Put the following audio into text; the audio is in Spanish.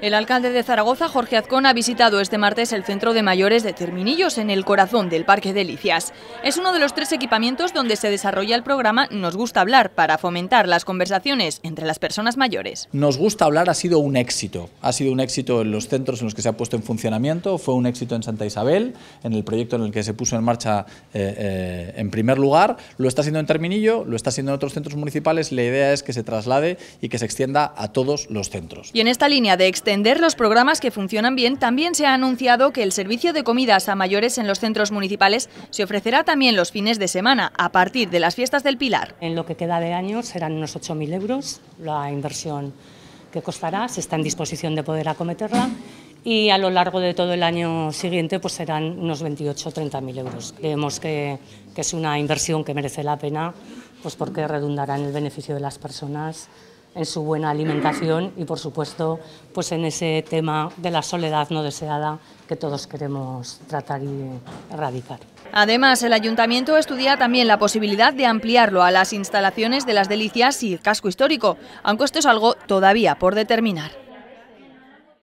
El alcalde de Zaragoza, Jorge Azcón, ha visitado este martes el centro de mayores de Terminillos, en el corazón del Parque de Delicias. Es uno de los tres equipamientos donde se desarrolla el programa Nos gusta hablar, para fomentar las conversaciones entre las personas mayores. Nos gusta hablar ha sido un éxito. Ha sido un éxito en los centros en los que se ha puesto en funcionamiento, fue un éxito en Santa Isabel, en el proyecto en el que se puso en marcha eh, eh, en primer lugar. Lo está haciendo en Terminillo, lo está haciendo en otros centros municipales. La idea es que se traslade y que se extienda a todos los centros. Y en esta línea de extender los programas que funcionan bien, también se ha anunciado que el servicio de comidas a mayores en los centros municipales se ofrecerá también los fines de semana, a partir de las fiestas del Pilar. En lo que queda de año serán unos 8.000 euros la inversión que costará, se está en disposición de poder acometerla y a lo largo de todo el año siguiente pues serán unos 28 o 30 mil euros. Creemos que, que, es una inversión que merece la pena pues porque redundará en el beneficio de las personas en su buena alimentación y, por supuesto, pues en ese tema de la soledad no deseada que todos queremos tratar y erradicar. Además, el ayuntamiento estudia también la posibilidad de ampliarlo a las instalaciones de las delicias y el casco histórico, aunque esto es algo todavía por determinar.